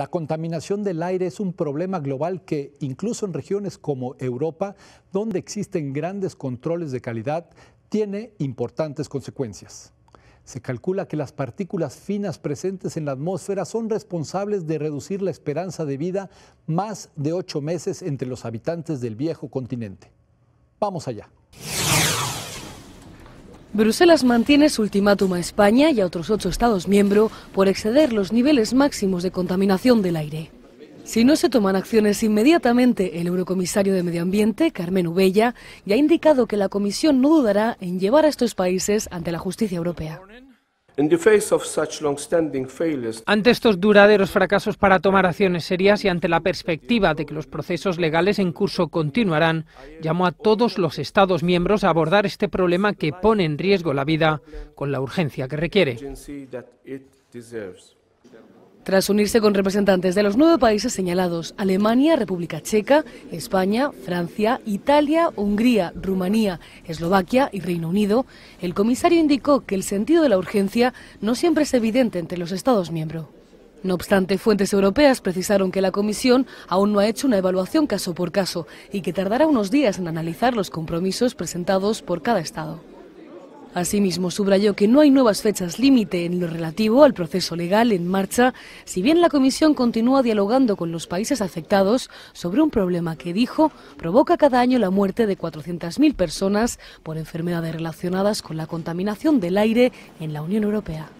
La contaminación del aire es un problema global que, incluso en regiones como Europa, donde existen grandes controles de calidad, tiene importantes consecuencias. Se calcula que las partículas finas presentes en la atmósfera son responsables de reducir la esperanza de vida más de ocho meses entre los habitantes del viejo continente. Vamos allá. Bruselas mantiene su ultimátum a España y a otros ocho Estados miembros por exceder los niveles máximos de contaminación del aire. Si no se toman acciones inmediatamente, el eurocomisario de Medio Ambiente, Carmen Ubella, ya ha indicado que la Comisión no dudará en llevar a estos países ante la justicia europea. Ante estos duraderos fracasos para tomar acciones serias y ante la perspectiva de que los procesos legales en curso continuarán, llamo a todos los Estados miembros a abordar este problema que pone en riesgo la vida con la urgencia que requiere. Tras unirse con representantes de los nueve países señalados, Alemania, República Checa, España, Francia, Italia, Hungría, Rumanía, Eslovaquia y Reino Unido, el comisario indicó que el sentido de la urgencia no siempre es evidente entre los Estados miembros. No obstante, fuentes europeas precisaron que la Comisión aún no ha hecho una evaluación caso por caso y que tardará unos días en analizar los compromisos presentados por cada Estado. Asimismo, subrayó que no hay nuevas fechas límite en lo relativo al proceso legal en marcha, si bien la Comisión continúa dialogando con los países afectados sobre un problema que, dijo, provoca cada año la muerte de 400.000 personas por enfermedades relacionadas con la contaminación del aire en la Unión Europea.